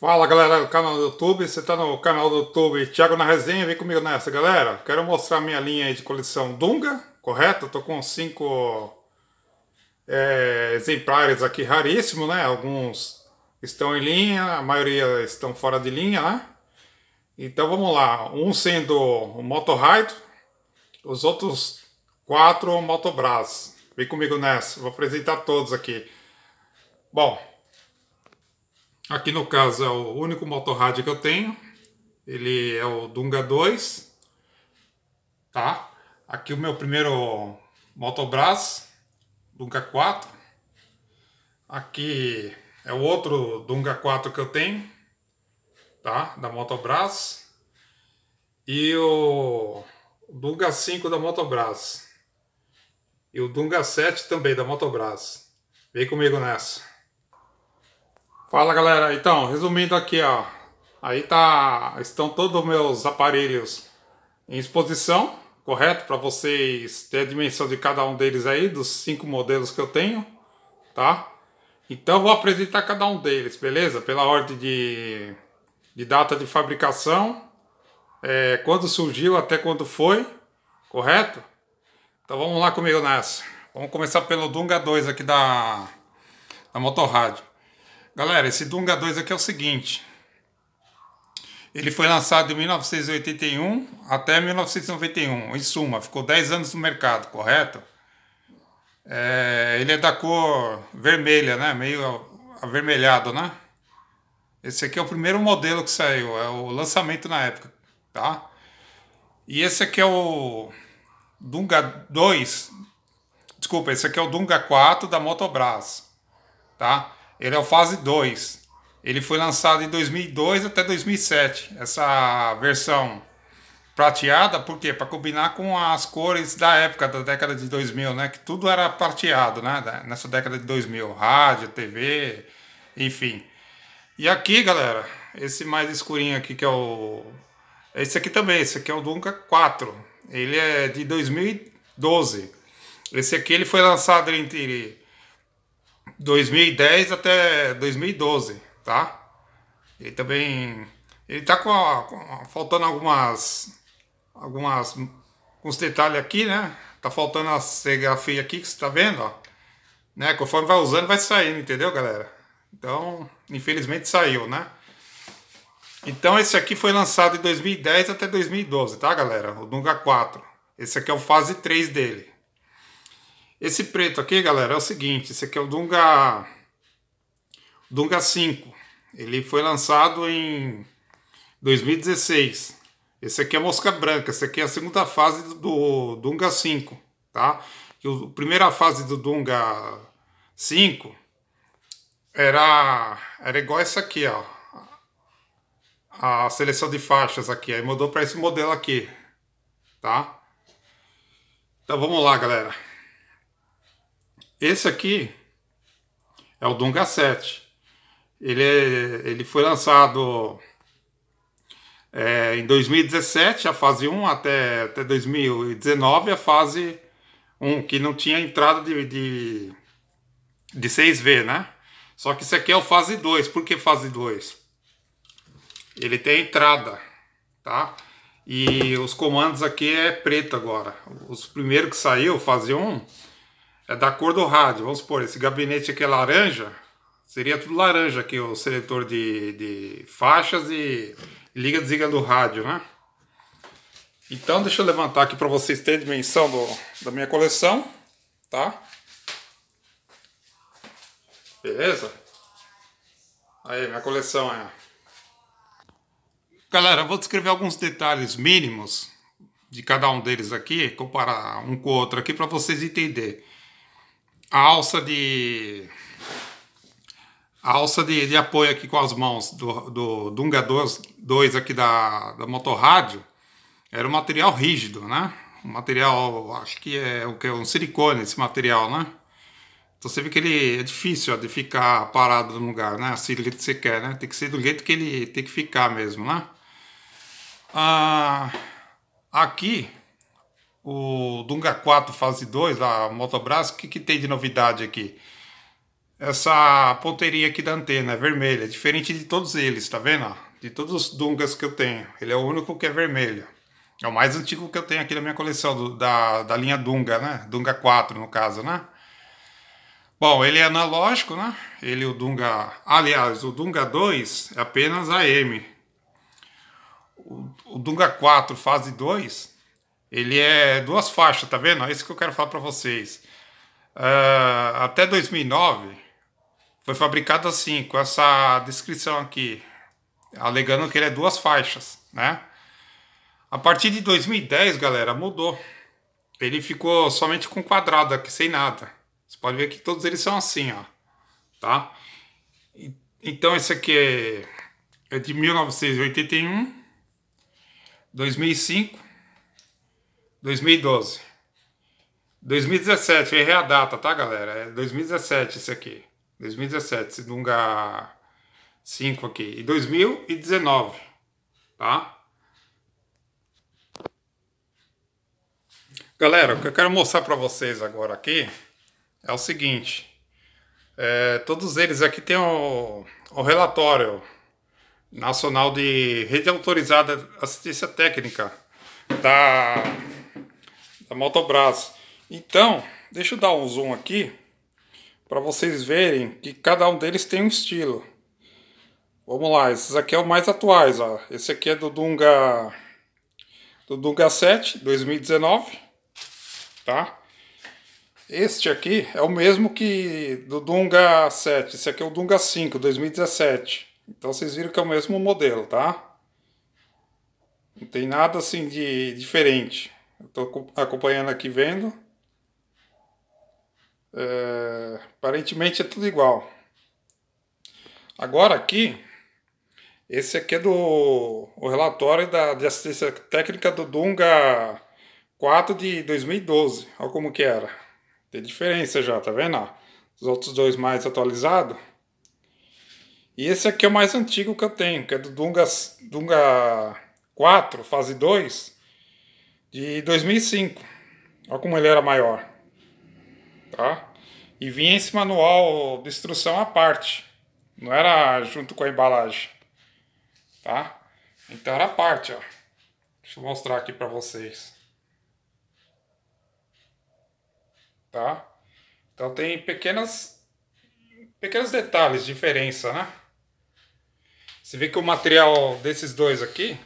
Fala galera do canal do YouTube, você está no canal do YouTube Thiago na Resenha, vem comigo nessa galera. Quero mostrar minha linha de coleção Dunga, correto? Estou com cinco é, exemplares aqui raríssimo, né? Alguns estão em linha, a maioria estão fora de linha, né? Então vamos lá, um sendo o Moto Ride, os outros quatro o Motobras. Vem comigo nessa, vou apresentar todos aqui. Bom, Aqui no caso é o único motor rádio que eu tenho. Ele é o Dunga 2. Tá? Aqui o meu primeiro Motobras, Dunga 4. Aqui é o outro Dunga 4 que eu tenho, tá? Da Motobras. E o Dunga 5 da Motobras. E o Dunga 7 também da Motobras. Vem comigo nessa. Fala galera, então, resumindo aqui, ó. Aí tá, estão todos os meus aparelhos em exposição, correto? Para vocês terem a dimensão de cada um deles aí, dos cinco modelos que eu tenho, tá? Então vou apresentar cada um deles, beleza? Pela ordem de, de data de fabricação, é, quando surgiu até quando foi, correto? Então vamos lá comigo nessa. Vamos começar pelo Dunga 2 aqui da, da Motorrádio. Galera, esse Dunga 2 aqui é o seguinte. Ele foi lançado em 1981 até 1991. Em suma, ficou 10 anos no mercado, correto? É, ele é da cor vermelha, né? Meio avermelhado, né? Esse aqui é o primeiro modelo que saiu, é o lançamento na época, tá? E esse aqui é o Dunga 2. Desculpa, esse aqui é o Dunga 4 da Motobras, tá? Ele é o fase 2. Ele foi lançado em 2002 até 2007, essa versão prateada, por quê? Para combinar com as cores da época, da década de 2000, né? Que tudo era prateado, né? Nessa década de 2000, rádio, TV, enfim. E aqui, galera, esse mais escurinho aqui que é o... Esse aqui também, esse aqui é o Dunca 4. Ele é de 2012. Esse aqui ele foi lançado entre 2010 até 2012, tá? Ele também ele tá com, a, com, faltando algumas algumas detalhes aqui, né? Tá faltando a serigrafia aqui que você tá vendo, ó. Né? Conforme vai usando vai saindo, entendeu, galera? Então, infelizmente saiu, né? Então esse aqui foi lançado em 2010 até 2012, tá, galera? O Dunga 4. Esse aqui é o fase 3 dele. Esse preto aqui, galera, é o seguinte, esse aqui é o Dunga Dunga 5. Ele foi lançado em 2016. Esse aqui é a mosca branca, esse aqui é a segunda fase do Dunga 5, tá? E a primeira fase do Dunga 5 era era igual essa aqui, ó. A seleção de faixas aqui, aí mudou para esse modelo aqui, tá? Então vamos lá, galera. Esse aqui é o Dunga 7. Ele, é, ele foi lançado é, em 2017, a fase 1, até, até 2019, a fase 1, que não tinha entrada de, de, de 6V, né? Só que isso aqui é o fase 2. Por que fase 2? Ele tem entrada, tá? E os comandos aqui é preto agora. Os primeiros que saiu, fase 1, é da cor do rádio. Vamos supor, esse gabinete aqui é laranja, seria tudo laranja aqui o seletor de, de faixas e liga desliga do rádio, né? Então deixa eu levantar aqui para vocês terem dimensão do, da minha coleção, tá? Beleza? Aí, minha coleção é... Galera, eu vou descrever alguns detalhes mínimos de cada um deles aqui, comparar um com o outro aqui para vocês entenderem a alça de a alça de, de, apoio aqui com as mãos do, do Dunga 2, aqui da, da rádio era um material rígido, né? Um material, acho que é o que é um silicone esse material, né? Então você vê que ele é difícil ó, de ficar parado no lugar, né? Assim do jeito que você quer, né? Tem que ser do jeito que ele tem que ficar mesmo, né? Ah, aqui o Dunga 4 fase 2, a Motobras, o que, que tem de novidade aqui? Essa ponteirinha aqui da antena é vermelha, é diferente de todos eles, tá vendo? De todos os Dungas que eu tenho, ele é o único que é vermelho. É o mais antigo que eu tenho aqui na minha coleção, do, da, da linha Dunga, né? Dunga 4, no caso, né? Bom, ele é analógico, né? Ele, o Dunga... Aliás, o Dunga 2 é apenas AM. O, o Dunga 4 fase 2 ele é duas faixas, tá vendo? É isso que eu quero falar para vocês. Uh, até 2009 foi fabricado assim, com essa descrição aqui, alegando que ele é duas faixas, né? A partir de 2010, galera, mudou. Ele ficou somente com quadrado aqui, sem nada. Você pode ver que todos eles são assim, ó, tá? Então esse aqui é, é de 1981, 2005, 2012. 2017, errei a data, tá, galera? É 2017 isso aqui. 2017, dunga 5 aqui. E 2019, tá? Galera, o que eu quero mostrar para vocês agora aqui é o seguinte. É, todos eles aqui têm o, o relatório nacional de rede autorizada assistência técnica da da Motobras. Então, deixa eu dar um zoom aqui para vocês verem que cada um deles tem um estilo. Vamos lá, esses aqui é o mais atuais, ó. Esse aqui é do Dunga do Dunga 7 2019, tá? Este aqui é o mesmo que do Dunga 7, esse aqui é o Dunga 5 2017. Então vocês viram que é o mesmo modelo, tá? Não tem nada assim de diferente. Estou acompanhando aqui vendo. É, aparentemente é tudo igual. Agora aqui, esse aqui é do o relatório da, de assistência técnica do Dunga 4 de 2012. Olha como que era. Tem diferença já, tá vendo? os outros dois mais atualizados. E esse aqui é o mais antigo que eu tenho, que é do Dunga, Dunga 4, fase 2 de 2005. Olha como ele era maior. Tá? E vinha esse manual de instrução à parte. Não era junto com a embalagem. Tá? Então era à parte, ó. Deixa eu mostrar aqui para vocês. Tá? Então tem pequenas pequenos detalhes, diferença, né? Você vê que o material desses dois aqui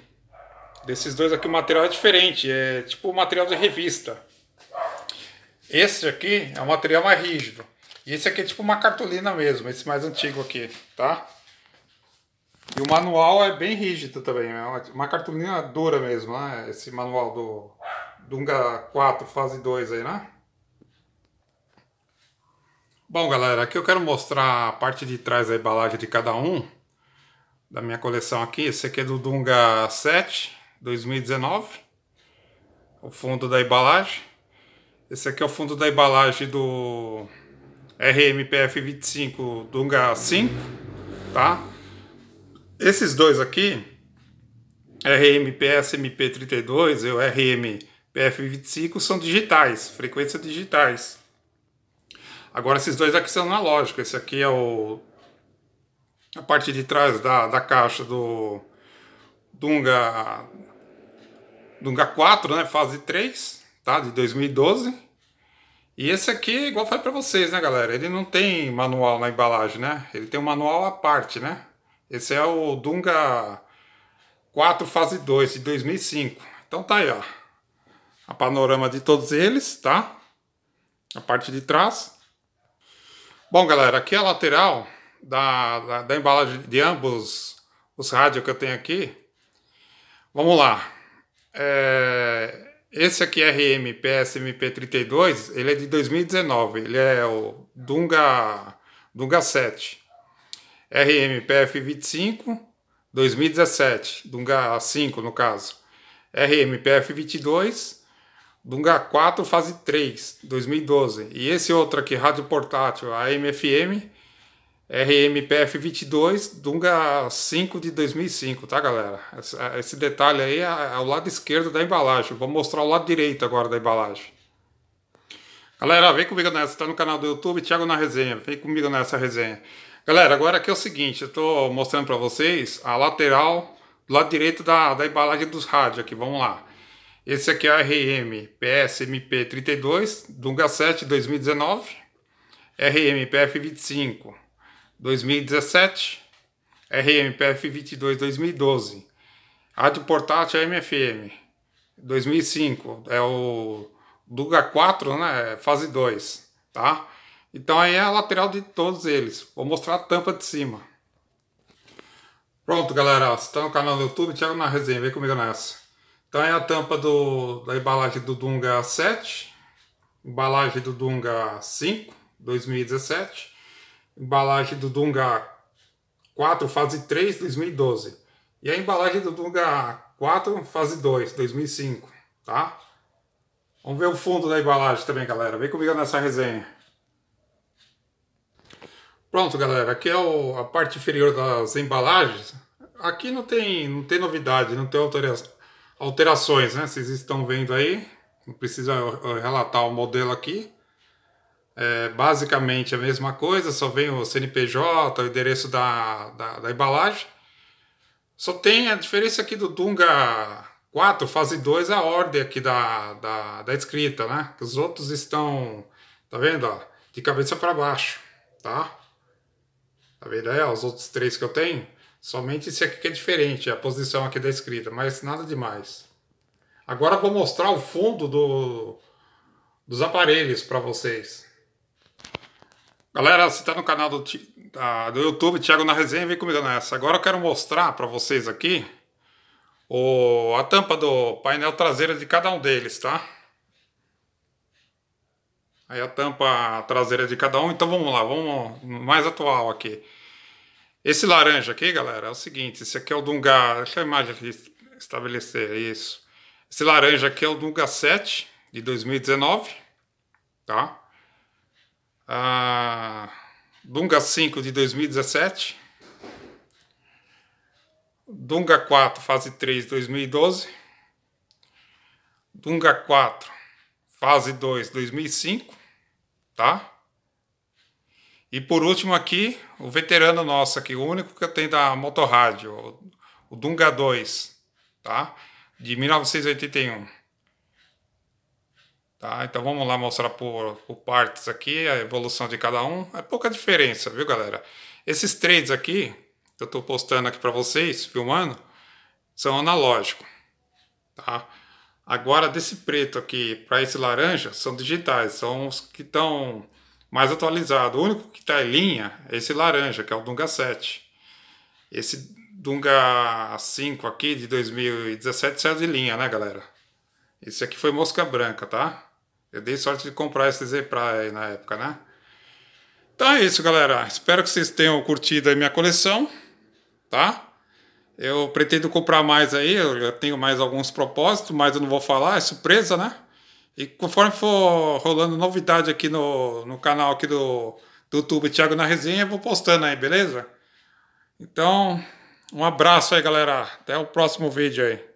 Desses dois aqui o material é diferente, é tipo o material de revista. Esse aqui é um material mais rígido. E esse aqui é tipo uma cartolina mesmo, esse mais antigo aqui, tá? E o manual é bem rígido também, é uma cartolina dura mesmo, né? Esse manual do Dunga 4 fase 2 aí, né? Bom, galera, aqui eu quero mostrar a parte de trás da embalagem de cada um da minha coleção aqui. Esse aqui é do Dunga 7, 2019. O fundo da embalagem. Esse aqui é o fundo da embalagem do RMPF 25 Dunga 5, tá? Esses dois aqui, RMPS MP32 e o RMPF 25 são digitais, frequência digitais. Agora esses dois aqui são analógicos. Esse aqui é o a parte de trás da, da caixa do Dunga Dunga 4, né? Fase 3, tá? De 2012. E esse aqui, igual falei para vocês, né, galera? Ele não tem manual na embalagem, né? Ele tem um manual à parte, né? Esse é o Dunga 4 fase 2 de 2005. Então tá aí, ó. A panorama de todos eles, tá? A parte de trás. Bom, galera, aqui é a lateral da, da, da embalagem de ambos os rádios que eu tenho aqui. Vamos lá. É, esse aqui RM mp 32 ele é de 2019, ele é o Dunga, Dunga 7. RM PF25, 2017, Dunga 5 no caso. RM PF22, Dunga 4 fase 3, 2012. E esse outro aqui, rádio portátil, AMFM, RMPF22 Dunga 5 de 2005, tá galera? Esse detalhe aí é, é o lado esquerdo da embalagem. Vou mostrar o lado direito agora da embalagem. Galera, vem comigo nessa. Tá no canal do YouTube, Thiago na resenha. Vem comigo nessa resenha. Galera, agora aqui é o seguinte. Eu tô mostrando para vocês a lateral do lado direito da, da embalagem dos rádios aqui. Vamos lá. Esse aqui é o RM PSMP32 Dunga 7 2019. RM PF25 2017, RMPF 22 2012, rádio portátil MFM 2005, é o Duga 4, né, fase 2, tá? Então aí é a lateral de todos eles. Vou mostrar a tampa de cima. Pronto, galera, você está no canal do YouTube, Thiago na resenha, vem comigo nessa. Então é a tampa do, da embalagem do Dunga 7, embalagem do Dunga 5, 2017, embalagem do Dunga 4, fase 3, 2012. E a embalagem do Dunga 4, fase 2, 2005, tá? Vamos ver o fundo da embalagem também, galera. Vem comigo nessa resenha. Pronto, galera. Aqui é o, a parte inferior das embalagens. Aqui não tem, não tem novidade, não tem alterações, né? Vocês estão vendo aí. Não precisa eh, relatar o modelo aqui. É basicamente a mesma coisa, só vem o CNPJ, o endereço da, da, da embalagem. Só tem a diferença aqui do Dunga 4, fase 2, a ordem aqui da, da, da escrita, né? Que os outros estão, tá vendo, ó, de cabeça para baixo, tá? Tá vendo aí, ó, os outros três que eu tenho? Somente esse aqui que é diferente, a posição aqui da escrita, mas nada demais. Agora vou mostrar o fundo do, dos aparelhos para vocês. Galera, se tá no canal do, da, do YouTube, Thiago na resenha, vem comigo nessa. Agora eu quero mostrar para vocês aqui o, a tampa do painel traseiro de cada um deles, tá? Aí a tampa traseira de cada um, então vamos lá, vamos mais atual aqui. Esse laranja aqui, galera, é o seguinte, esse aqui é o Dunga, deixa a imagem aqui estabelecer, isso. Esse laranja aqui é o Dunga 7 de 2019, tá? a Dunga 5 de 2017, Dunga 4 fase 3 2012, Dunga 4 fase 2 2005, tá? E por último aqui, o veterano nosso aqui, o único que eu tenho da Motorrádio, o Dunga 2, tá? De 1981. Tá, então vamos lá mostrar por, por partes aqui a evolução de cada um. É pouca diferença, viu, galera? Esses trades aqui, que eu estou postando aqui para vocês, filmando, são analógicos. Tá? Agora, desse preto aqui para esse laranja, são digitais, são os que estão mais atualizados. O único que está em linha é esse laranja, que é o Dunga 7. Esse Dunga 5 aqui de 2017 saiu de linha, né, galera? Esse aqui foi mosca branca, tá? Eu dei sorte de comprar esse exemplar aí na época, né? Então é isso, galera. Espero que vocês tenham curtido a minha coleção, tá? Eu pretendo comprar mais aí, eu já tenho mais alguns propósitos, mas eu não vou falar, é surpresa, né? E conforme for rolando novidade aqui no, no canal aqui do, do YouTube Thiago na Resenha, eu vou postando aí, beleza? Então, um abraço aí, galera. Até o próximo vídeo aí.